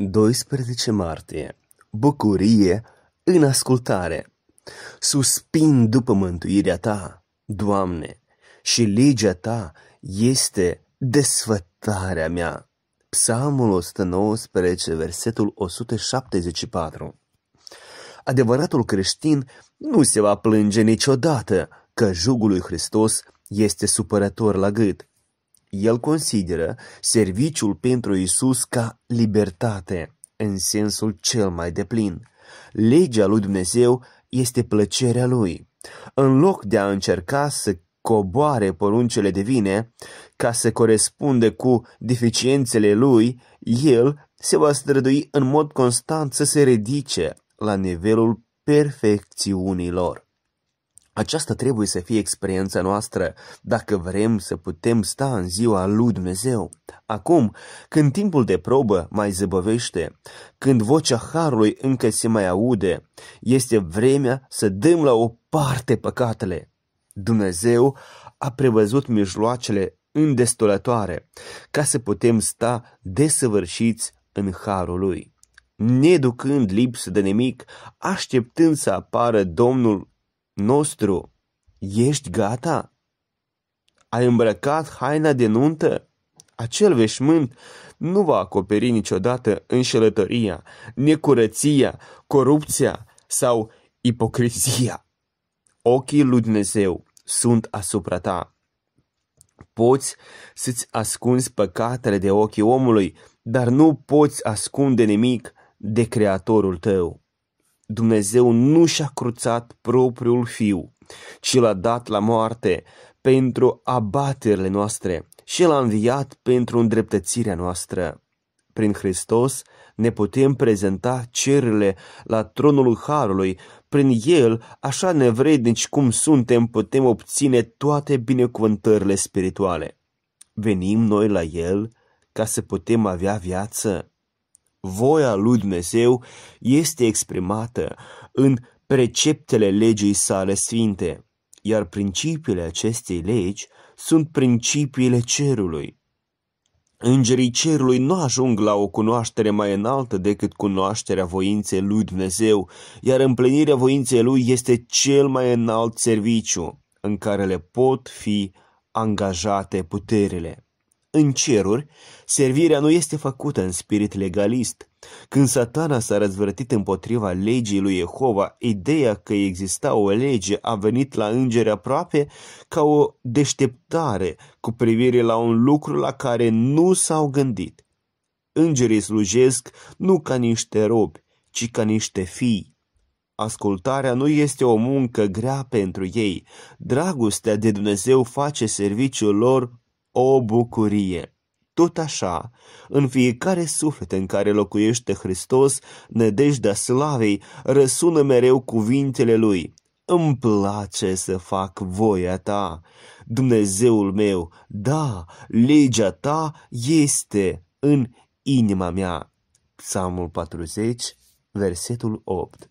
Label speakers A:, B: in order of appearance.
A: 12 martie. Bucurie în ascultare. Suspin după mântuirea ta, Doamne, și legea ta este desfătarea mea. Psalmul 119, versetul 174. Adevăratul creștin nu se va plânge niciodată că jugul lui Hristos este supărător la gât, el consideră serviciul pentru Isus ca libertate, în sensul cel mai deplin. Legea lui Dumnezeu este plăcerea lui. În loc de a încerca să coboare poruncele divine ca să corespunde cu deficiențele lui, el se va strădui în mod constant să se ridice la nivelul perfecțiunilor. Aceasta trebuie să fie experiența noastră dacă vrem să putem sta în ziua lui Dumnezeu. Acum, când timpul de probă mai zăbăvește, când vocea Harului încă se mai aude, este vremea să dăm la o parte păcatele. Dumnezeu a prevăzut mijloacele îndestulătoare ca să putem sta desăvârșiți în Harul Lui. Neducând lipsă de nimic, așteptând să apară Domnul nostru. Ești gata? Ai îmbrăcat haina de nuntă? Acel veșmânt nu va acoperi niciodată înșelătoria, necurăția, corupția sau ipocrizia. Ochii lui Dumnezeu sunt asupra ta. Poți să-ți ascunzi păcatele de ochii omului, dar nu poți ascunde nimic de Creatorul tău. Dumnezeu nu și-a cruțat propriul fiu, ci l-a dat la moarte pentru abaterile noastre și l-a înviat pentru îndreptățirea noastră. Prin Hristos ne putem prezenta cerurile la tronul Harului, prin El, așa nevrednici cum suntem, putem obține toate binecuvântările spirituale. Venim noi la El ca să putem avea viață? voia lui Dumnezeu este exprimată în preceptele legii sale sfinte, iar principiile acestei legi sunt principiile cerului. Îngerii cerului nu ajung la o cunoaștere mai înaltă decât cunoașterea voinței lui Dumnezeu, iar împlinirea voinței lui este cel mai înalt serviciu în care le pot fi angajate puterile în ceruri, servirea nu este făcută în spirit legalist. Când satana s-a răzvrătit împotriva legii lui Jehova, ideea că exista o lege a venit la îngeri aproape ca o deșteptare cu privire la un lucru la care nu s-au gândit. Îngerii slujesc nu ca niște robi, ci ca niște fii. Ascultarea nu este o muncă grea pentru ei. Dragostea de Dumnezeu face serviciul lor o bucurie! Tot așa, în fiecare suflet în care locuiește Hristos, nădejdea slavei răsună mereu cuvintele Lui. Îmi place să fac voia ta, Dumnezeul meu, da, legea ta este în inima mea. Psalmul 40, versetul 8